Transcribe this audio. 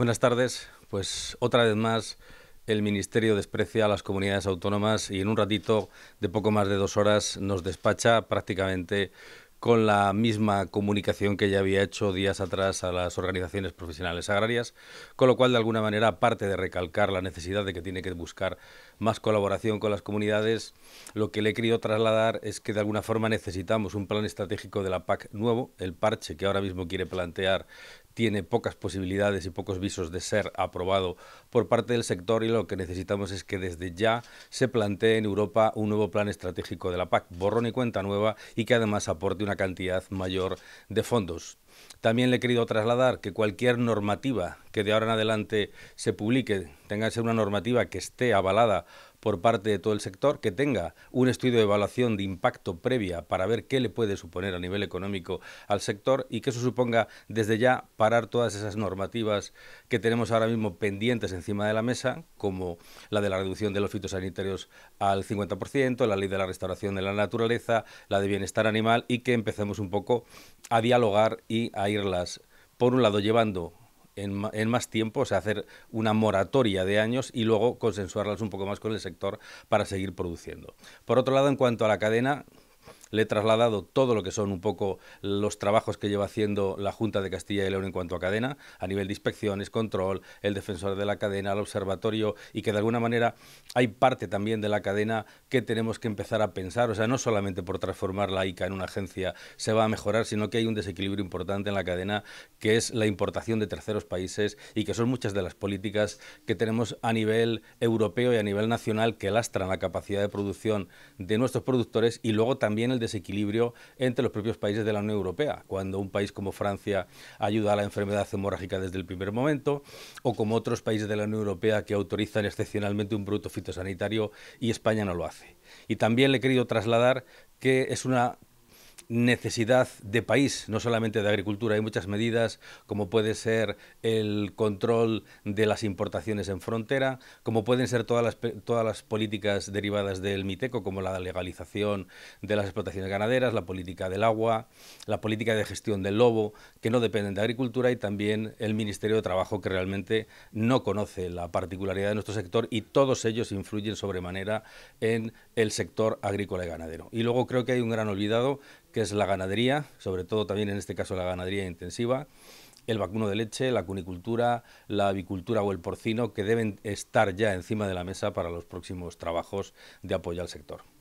Buenas tardes. Pues otra vez más el Ministerio desprecia a las comunidades autónomas y en un ratito de poco más de dos horas nos despacha prácticamente con la misma comunicación que ya había hecho días atrás a las organizaciones profesionales agrarias, con lo cual de alguna manera, aparte de recalcar la necesidad de que tiene que buscar más colaboración con las comunidades, lo que le he querido trasladar es que de alguna forma necesitamos un plan estratégico de la PAC nuevo, el parche que ahora mismo quiere plantear tiene pocas posibilidades y pocos visos de ser aprobado por parte del sector y lo que necesitamos es que desde ya se plantee en Europa un nuevo plan estratégico de la PAC, borrón y cuenta nueva y que además aporte una cantidad mayor de fondos. También le he querido trasladar que cualquier normativa que de ahora en adelante se publique tenga que ser una normativa que esté avalada por parte de todo el sector, que tenga un estudio de evaluación de impacto previa para ver qué le puede suponer a nivel económico al sector y que eso suponga desde ya parar todas esas normativas que tenemos ahora mismo pendientes encima de la mesa, como la de la reducción de los fitosanitarios al 50%, la ley de la restauración de la naturaleza, la de bienestar animal y que empecemos un poco a dialogar y a irlas, por un lado, llevando en, más tiempo, o sea, hacer una moratoria de años y luego consensuarlas un poco más con el sector para seguir produciendo. Por otro lado, en cuanto a la cadena, le he trasladado todo lo que son un poco los trabajos que lleva haciendo la Junta de Castilla y León en cuanto a cadena, a nivel de inspecciones, control, el defensor de la cadena, el observatorio, y que de alguna manera hay parte también de la cadena que tenemos que empezar a pensar, o sea, no solamente por transformar la ICA en una agencia se va a mejorar, sino que hay un desequilibrio importante en la cadena, que es la importación de terceros países y que son muchas de las políticas que tenemos a nivel europeo y a nivel nacional que lastran la capacidad de producción de nuestros productores y luego también el desequilibrio entre los propios países de la Unión Europea, cuando un país como Francia ayuda a la enfermedad hemorrágica desde el primer momento, o como otros países de la Unión Europea que autorizan excepcionalmente un producto fitosanitario y España no lo hace. Y también le he querido trasladar que es una necesidad de país, no solamente de agricultura. Hay muchas medidas, como puede ser el control de las importaciones en frontera, como pueden ser todas las, todas las políticas derivadas del MITECO, como la legalización de las explotaciones ganaderas, la política del agua, la política de gestión del lobo, que no dependen de agricultura, y también el Ministerio de Trabajo, que realmente no conoce la particularidad de nuestro sector y todos ellos influyen sobremanera en el sector agrícola y ganadero. Y luego creo que hay un gran olvidado que es la ganadería, sobre todo también en este caso la ganadería intensiva, el vacuno de leche, la cunicultura, la avicultura o el porcino, que deben estar ya encima de la mesa para los próximos trabajos de apoyo al sector.